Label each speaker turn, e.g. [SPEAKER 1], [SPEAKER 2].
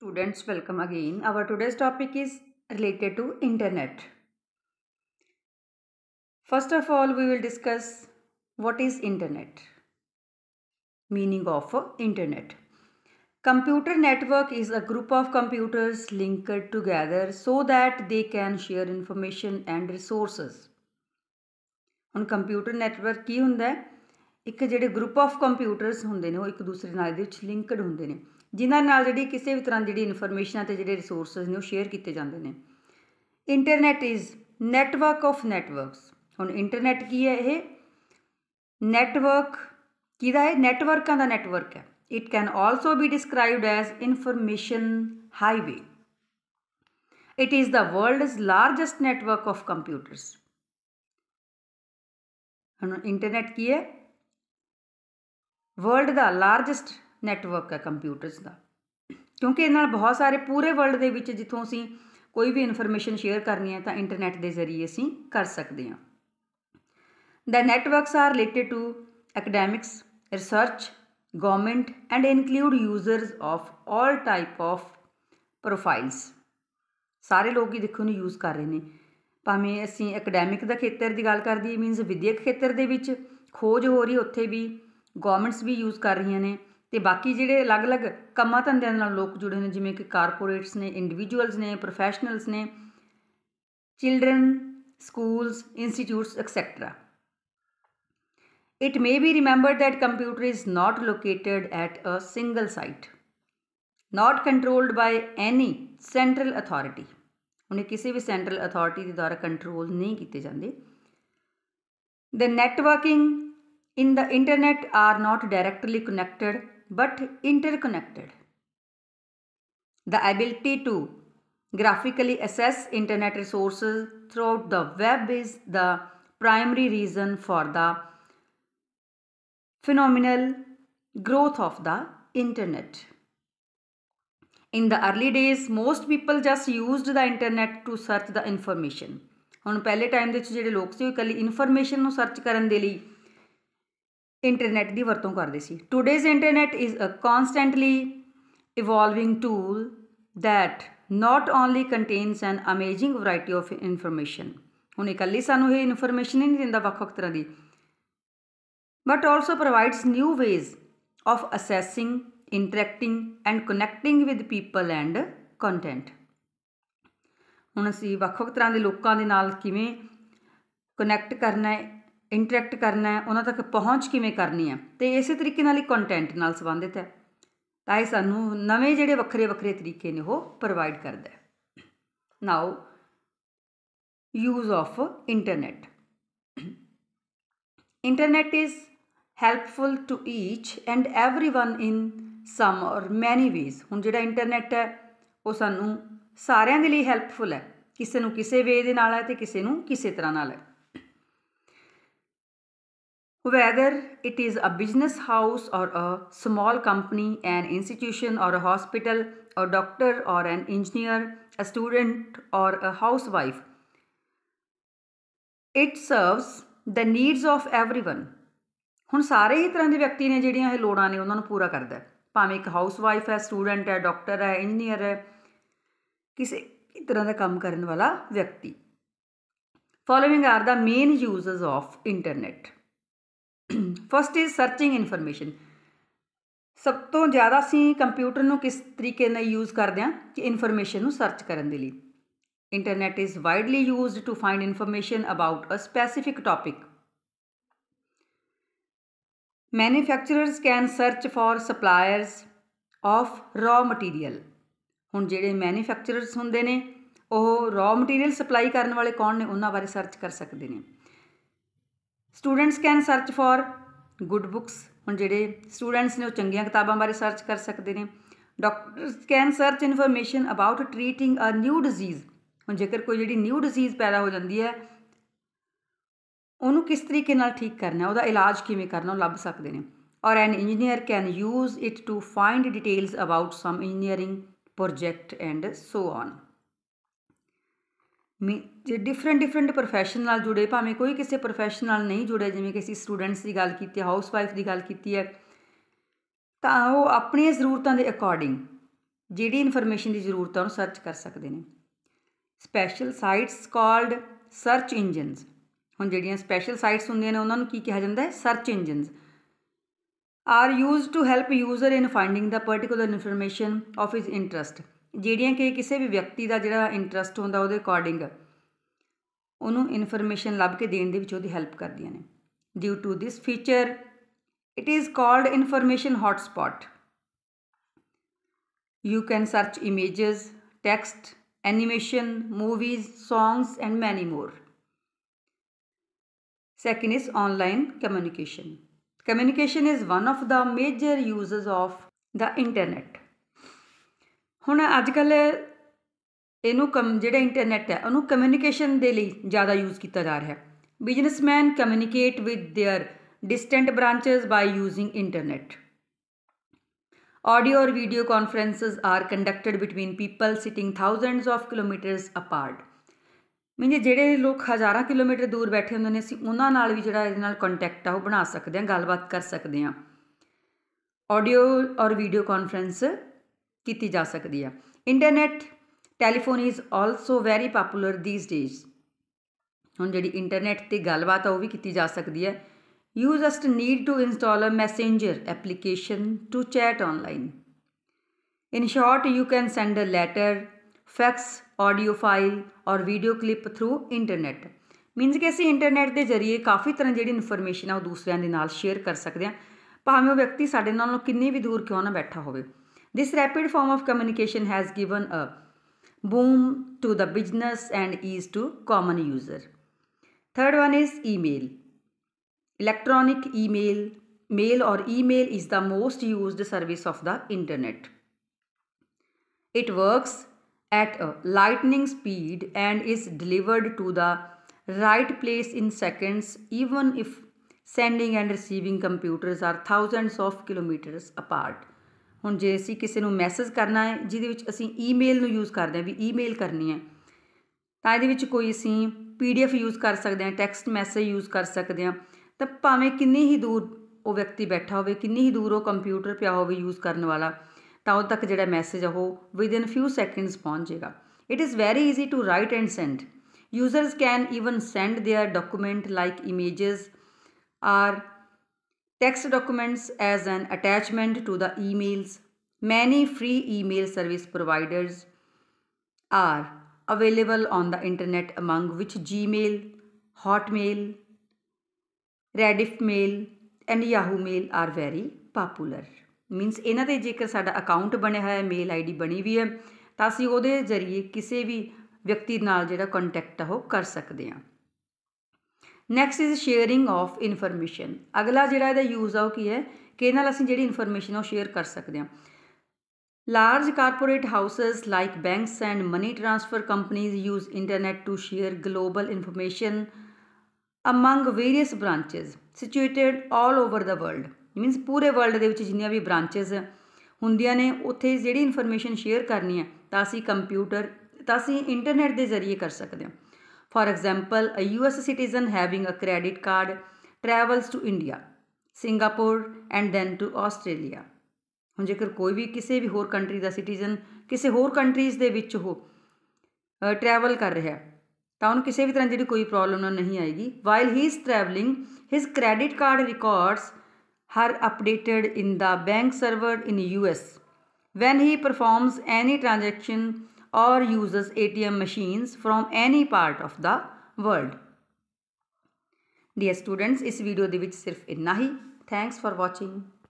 [SPEAKER 1] students welcome again our today's topic is related to internet first of all we will discuss what is internet meaning of internet computer network is a group of computers linked together so that they can share information and resources On computer network, ki hunda? ਹੈ ਇੱਕ ਜਿਹੜੇ group of computers ਹੁੰਦੇ ਨੇ ਉਹ ਇੱਕ ਦੂਸਰੇ ਨਾਲ ਇਹਦੇ ਵਿੱਚ ਜਿਨ੍ਹਾਂ ਨਾਲ ਜਿਹੜੀ ਕਿਸੇ ਵੀ ਤਰ੍ਹਾਂ ਜਿਹੜੀ ਇਨਫੋਰਮੇਸ਼ਨ ਤੇ ਜਿਹੜੇ ਰਿਸੋਰਸਸ ਨੇ ਉਹ ਸ਼ੇਅਰ ਕੀਤੇ ਜਾਂਦੇ ਨੇ internet is network of networks ਹੁਣ ਇੰਟਰਨੈਟ ਕੀ ਹੈ ਇਹ ਨੈਟਵਰਕ ਕਿਹਦਾ ਹੈ ਨੈਟਵਰਕਾਂ ਦਾ ਨੈਟਵਰਕ ਹੈ it can also be described as information highway it is the world's largest network of computers ਹੁਣ ਇੰਟਰਨੈਟ ਕੀ ਹੈ ਵਰਲਡ ਦਾ ਲਾਰਜੈਸਟ ਨੈਟਵਰਕ ਹੈ ਕੰਪਿਊਟਰਸ ਦਾ ਕਿਉਂਕਿ ਇਹ ਨਾਲ ਬਹੁਤ ਸਾਰੇ ਪੂਰੇ ਵਰਲਡ ਦੇ ਵਿੱਚ ਜਿੱਥੋਂ ਅਸੀਂ ਕੋਈ ਵੀ ਇਨਫੋਰਮੇਸ਼ਨ ਸ਼ੇਅਰ ਕਰਨੀ ਹੈ ਤਾਂ ਇੰਟਰਨੈਟ ਦੇ ਜ਼ਰੀਏ ਅਸੀਂ ਕਰ ਸਕਦੇ ਹਾਂ the networks are related to academics research government and include users of all type of profiles ਸਾਰੇ ਲੋਕ ਹੀ ਦੇਖੋ ਨੂੰ ਯੂਜ਼ ਕਰ ਰਹੇ ਨੇ ਭਾਵੇਂ ਅਸੀਂ ਅਕੈਡੈਮਿਕ ਦਾ ਖੇਤਰ ਦੀ ਗੱਲ ਕਰਦੀ ਮੀਨਸ ਵਿਦਿਅਕ ਖੇਤਰ ਦੇ ਵਿੱਚ ਖੋਜ ਹੋ ਰਹੀ ਉੱਥੇ ਵੀ ਗਵਰਨਮੈਂਟਸ ਵੀ ਯੂਜ਼ ਕਰ ਰਹੀਆਂ ਨੇ तो बाकी जोड़े अलग अलग कामों धंधा लोग जुड़े हुए जिमें कि कारपोरेट्स ने इंडिविजुअल्स ने प्रोफेसनल्स ने children schools institutes etcetera it may be remember that computer is not located at a single site not controlled by any central authority उन्हें किसी भी सेंट्रल अथॉरिटी के द्वारा कंट्रोल नहीं किए जाते the networking in the internet are not directly connected but interconnected. The ability to graphically assess internet resources throughout the web is the primary reason for the phenomenal growth of the internet. In the early days, most people just used the internet to search the information. ਹੁਣ ਪਹਿਲੇ time ਦੇ ਵਿੱਚ ਜਿਹੜੇ ਲੋਕ ਸੀ ਉਹ ਇਕੱਲੀ information ਨੂੰ search ਕਰਨ ਦੇ ਲਈ ਇੰਟਰਨੈਟ ਦੀ ਵਰਤੋਂ ਕਰਦੇ ਸੀ today's internet is a constantly evolving tool that not only contains an amazing variety of information ਹੁਣ ਇਕੱਲੀ ਸਾਨੂੰ ਇਹ ਇਨਫੋਰਮੇਸ਼ਨ ਹੀ ਨਹੀਂ ਦਿੰਦਾ ਵੱਖ-ਵੱਖ ਤਰ੍ਹਾਂ ਦੀ but also provides new ways of accessing interacting and connecting with people and content ਹੁਣ ਅਸੀਂ ਵੱਖ-ਵੱਖ ਤਰ੍ਹਾਂ ਦੇ ਲੋਕਾਂ ਦੇ ਨਾਲ ਕਿਵੇਂ ਕਨੈਕਟ ਕਰਨਾ ਹੈ ਇੰਟਰੈਕਟ ਕਰਨਾ ਹੈ ਉਹਨਾਂ ਤੱਕ ਪਹੁੰਚ ਕਿਵੇਂ ਕਰਨੀ ਹੈ ਤੇ ਇਸੇ ਤਰੀਕੇ ਨਾਲ ਹੀ ਕੰਟੈਂਟ ਨਾਲ ਸੰਬੰਧਿਤ ਹੈ ਤਾਂ ਇਹ ਸਾਨੂੰ ਨਵੇਂ ਜਿਹੜੇ ਵੱਖਰੇ ਵੱਖਰੇ ਤਰੀਕੇ ਨੇ ਉਹ ਪ੍ਰੋਵਾਈਡ ਕਰਦਾ ਹੈ now use of internet internet is helpful to each and everyone in some or many ways ਹੁਣ ਜਿਹੜਾ ਇੰਟਰਨੈਟ ਹੈ ਉਹ ਸਾਨੂੰ ਸਾਰਿਆਂ ਦੇ ਲਈ ਹੈਲਪਫੁਲ ਹੈ ਕਿਸੇ ਨੂੰ ਕਿਸੇ ਵੇ ਦੇ ਨਾਲ ਹੈ ਤੇ ਕਿਸੇ ਨੂੰ ਕਿਸੇ ਤਰ੍ਹਾਂ ਨਾਲ ਹੈ Whether it is a business house or a small company, an institution or a hospital, a doctor or an engineer, a student or a housewife, it serves the needs of everyone ਹੁਣ ਸਾਰੇ ਹੀ ਤਰ੍ਹਾਂ ਦੇ ਵਿਅਕਤੀ ਨੇ ਜਿਹੜੀਆਂ ਇਹ ਲੋੜਾਂ ਨੇ ਉਹਨਾਂ ਨੂੰ ਪੂਰਾ ਕਰਦਾ ਭਾਵੇਂ ਇੱਕ ਹਾਊਸਵਾਈਫ ਹੈ ਸਟੂਡੈਂਟ ਹੈ ਡਾਕਟਰ ਹੈ ਇੰਜੀਨੀਅਰ ਹੈ ਕਿਸੇ ਵੀ ਤਰ੍ਹਾਂ ਦਾ ਕੰਮ ਕਰਨ ਵਾਲਾ ਵਿਅਕਤੀ following are the main uses of internet first is searching information ਸਭ ਤੋਂ ਜ਼ਿਆਦਾ ਅਸੀਂ ਕੰਪਿਊਟਰ ਨੂੰ ਕਿਸ ਤਰੀਕੇ ਨਾਲ ਯੂਜ਼ ਕਰਦੇ ਹਾਂ ਕਿ ਇਨਫੋਰਮੇਸ਼ਨ ਨੂੰ ਸਰਚ ਕਰਨ ਦੇ ਲਈ internet is widely used to find information about a specific topic manufacturers can search for suppliers of raw material ਹੁਣ ਜਿਹੜੇ ਮੈਨੂਫੈਕਚਰਰਸ ਹੁੰਦੇ ਨੇ ਉਹ ਰॉ ਮਟੀਰੀਅਲ ਸਪਲਾਈ ਕਰਨ ਵਾਲੇ ਕੌਣ ਨੇ ਉਹਨਾਂ ਬਾਰੇ ਸਰਚ ਕਰ ਸਕਦੇ ਨੇ students can search for good books ਹੁਣ ਜਿਹੜੇ ਸਟੂਡੈਂਟਸ ਨੇ ਉਹ ਚੰਗੀਆਂ ਕਿਤਾਬਾਂ ਬਾਰੇ ਸਰਚ ਕਰ ਸਕਦੇ ਨੇ doctors can search information about treating a new disease ਹੁਣ ਜੇਕਰ ਕੋਈ ਜਿਹੜੀ ਨਿਊ ਡਿਜ਼ੀਜ਼ ਪੈਦਾ ਹੋ ਜਾਂਦੀ ਹੈ ਉਹਨੂੰ ਕਿਸ ਤਰੀਕੇ ਨਾਲ ਠੀਕ ਕਰਨਾ ਉਹਦਾ ਇਲਾਜ ਕਿਵੇਂ ਕਰਨਾ ਉਹ ਲੱਭ ਸਕਦੇ ਨੇ or an engineer can use it to find details about some engineering project and so on ਜੇ ਡਿਫਰੈਂਟ ਡਿਫਰੈਂਟ profession ਨਾਲ ਜੁੜੇ ਭਾਵੇਂ ਕੋਈ ਕਿਸੇ profession ਨਾਲ ਨਹੀਂ ਜੁੜੇ ਜਿਵੇਂ ਕਿ ਅਸੀਂ ਸਟੂਡੈਂਟਸ ਦੀ ਗੱਲ ਕੀਤੀ ਹੈ ਹਾਊਸਵਾਈਫ ਦੀ ਗੱਲ ਕੀਤੀ ਹੈ ਤਾਂ ਉਹ ਆਪਣੀਆਂ ਜ਼ਰੂਰਤਾਂ ਦੇ ਅਕੋਰਡਿੰਗ ਜਿਹੜੀ ਇਨਫੋਰਮੇਸ਼ਨ ਦੀ ਜ਼ਰੂਰਤ ਹੈ ਉਹਨੂੰ ਸਰਚ ਕਰ ਸਕਦੇ ਨੇ special sites called search engines ਹੁਣ ਜਿਹੜੀਆਂ ਸਪੈਸ਼ਲ ਸਾਈਟਸ ਹੁੰਦੀਆਂ ਨੇ ਉਹਨਾਂ ਨੂੰ ਕੀ ਕਿਹਾ ਜਾਂਦਾ ਹੈ search engines are used to help user in finding the particular information of his interest ਜਿਹੜੀਆਂ ਕਿ ਕਿਸੇ ਵੀ ਵਿਅਕਤੀ ਦਾ ਜਿਹੜਾ ਇੰਟਰਸਟ ਹੁੰਦਾ ਉਹਦੇ ਅਕੋਰਡਿੰਗ ਉਹਨੂੰ ਇਨਫੋਰਮੇਸ਼ਨ ਲੱਭ ਕੇ ਦੇਣ ਦੇ ਵਿੱਚ ਉਹਦੀ ਹੈਲਪ ਕਰਦੀਆਂ ਨੇ due to this feature it is called information hotspot you can search images text animation movies songs and many more second is online communication communication is one of the major uses of the internet ਹੁਣ ਅੱਜ ਕੱਲ ਇਹਨੂੰ ਕਮ ਜਿਹੜਾ internet ਹੈ ਉਹਨੂੰ communication ਦੇ ਲਈ ਜ਼ਿਆਦਾ ਯੂਜ਼ ਕੀਤਾ ਜਾ ਰਿਹਾ ਹੈ businessman communicate with their distant branches by using internet audio or video conferences are conducted between people sitting thousands of kilometres apart means ਜਿਹੜੇ ਲੋਕ ਹਜ਼ਾਰਾਂ ਕਿਲੋਮੀਟਰ ਦੂਰ ਬੈਠੇ ਹੁੰਦੇ ਨੇ ਅਸੀਂ ਉਹਨਾਂ ਨਾਲ ਵੀ ਜਿਹੜਾ ਇਹਦੇ ਨਾਲ ਕੰਟੈਕਟ ਆ ਉਹ ਬਣਾ ਸਕਦੇ ਹਾਂ ਗੱਲਬਾਤ ਕਰ ਸਕਦੇ ਹਾਂ ਆਡੀਓ ਔਰ ਵੀਡੀਓ ਕਾਨਫਰੈਂਸ ਕੀਤੀ ਜਾ ਸਕਦੀ ਹੈ internet telephone is also very popular these days ਹੁਣ ਜਿਹੜੀ ਇੰਟਰਨੈਟ ਤੇ ਗੱਲਬਾਤ ਆ ਉਹ ਵੀ ਕੀਤੀ ਜਾ ਸਕਦੀ ਹੈ you just need to install a messenger application to chat online in short you can send a letter fax audio file or video clip through internet means ਕਿ ਅਸੀਂ ਇੰਟਰਨੈਟ ਦੇ ਜ਼ਰੀਏ ਕਾਫੀ ਤਰ੍ਹਾਂ ਜਿਹੜੀ ਇਨਫੋਰਮੇਸ਼ਨ ਆ ਉਹ ਦੂਸਰਿਆਂ ਦੇ ਨਾਲ ਸ਼ੇਅਰ ਕਰ ਸਕਦੇ ਆ ਭਾਵੇਂ ਉਹ ਵਿਅਕਤੀ ਸਾਡੇ ਨਾਲੋਂ ਕਿੰਨੀ ਵੀ ਦੂਰ ਕਿਉਂ ਨਾ ਬੈਠਾ ਹੋਵੇ This rapid form of communication has given a boom to the business and ease to common user. Third one is email. Electronic email, mail or email is the most used service of the internet. It works at a lightning speed and is delivered to the right place in seconds even if sending and receiving computers are thousands of kilometers apart. ਹੁਣ ਜੇ ਅਸੀਂ ਕਿਸੇ ਨੂੰ message ਕਰਨਾ ਹੈ ਜਿਹਦੇ ਵਿੱਚ ਅਸੀਂ ਈਮੇਲ ਨੂੰ ਯੂਜ਼ ਕਰਦੇ ਹਾਂ ਵੀ ਈਮੇਲ ਕਰਨੀ ਹੈ ਤਾਂ ਇਹਦੇ ਵਿੱਚ ਕੋਈ ਅਸੀਂ ਪੀਡੀਐਫ ਯੂਜ਼ ਕਰ ਸਕਦੇ ਹਾਂ ਟੈਕਸਟ ਮੈਸੇਜ ਯੂਜ਼ ਕਰ ਸਕਦੇ ਹਾਂ ਤਾਂ ਭਾਵੇਂ ਕਿੰਨੀ ਹੀ ਦੂਰ ਉਹ ਵਿਅਕਤੀ ਬੈਠਾ ਹੋਵੇ ਕਿੰਨੀ ਹੀ ਦੂਰ ਉਹ ਕੰਪਿਊਟਰ ਪਿਆ ਹੋਵੇ ਯੂਜ਼ ਕਰਨ ਵਾਲਾ ਤਾਂ ਉਹ ਤੱਕ ਜਿਹੜਾ ਮੈਸੇਜ ਆ ਉਹ ਇਨ ਫਿਊ ਸੈਕਿੰਡਸ ਪਹੁੰਚ ਜਾਏਗਾ it is very easy to write and send users can even send their document like images or text documents as an attachment to the emails. Many free email service providers are available on the internet among which Gmail, Hotmail, Rediff Mail and Yahoo Mail are very popular. means ਇਹਨਾਂ ਦੇ ਜੇਕਰ ਸਾਡਾ account ਬਣਿਆ ਹੋਇਆ ਹੈ mail ID ਬਣੀ ਵੀ ਹੈ ਤਾਂ ਅਸੀਂ ਉਹਦੇ ਜ਼ਰੀਏ ਕਿਸੇ ਵੀ ਵਿਅਕਤੀ ਨਾਲ ਜਿਹੜਾ ਕੰਟੈਕਟ ਉਹ ਕਰ ਸਕਦੇ ਹਾਂ next is sharing of information ਅਗਲਾ ਜਿਹੜਾ ਇਹਦਾ ਯੂਜ਼ ਆ ਉਹ ਕੀ ਹੈ ਕਿ ਨਾਲ ਅਸੀਂ ਜਿਹੜੀ ਇਨਫੋਰਮੇਸ਼ਨ ਉਹ ਸ਼ੇਅਰ ਕਰ ਸਕਦੇ ਹਾਂ large corporate houses like banks and money transfer ਕੰਪਨੀਆਂ use internet to share global information among various branches situated all over the world means ਪੂਰੇ ਵਰਲਡ ਦੇ ਵਿੱਚ ਜਿੰਨੀਆਂ ਵੀ ਬ੍ਰਾਂਚੇਸ ਹੁੰਦੀਆਂ ਨੇ ਉੱਥੇ ਜਿਹੜੀ ਇਨਫੋਰਮੇਸ਼ਨ ਸ਼ੇਅਰ ਕਰਨੀ ਹੈ ਤਾਂ ਅਸੀਂ ਕੰਪਿਊਟਰ ਤਾਂ ਅਸੀਂ ਇੰਟਰਨੈਟ ਦੇ ਜ਼ਰੀਏ ਕਰ ਸਕਦੇ ਹਾਂ For example, a US citizen having a credit card travels to India, Singapore and then to Australia. ਹੁਣ ਜੇਕਰ ਕੋਈ ਵੀ ਕਿਸੇ ਵੀ ਹੋਰ ਕੰਟਰੀ ਦਾ ਸਿਟੀਜ਼ਨ ਕਿਸੇ ਹੋਰ ਕੰਟਰੀਜ਼ ਦੇ ਵਿੱਚ ਹੋ ਟਰੈਵਲ ਕਰ ਰਿਹਾ ਹੈ ਤਾਂ ਉਹਨੂੰ ਕਿਸੇ ਵੀ ਤਰ੍ਹਾਂ ਦੀ ਕੋਈ ਪ੍ਰੋਬਲਮ ਨਹੀਂ ਆਏਗੀ while he is travelling his credit card records are updated in the bank server in U S when he performs any transaction or uses ATM machines from any part of the world. Dear students, is video is only in this Thanks for watching.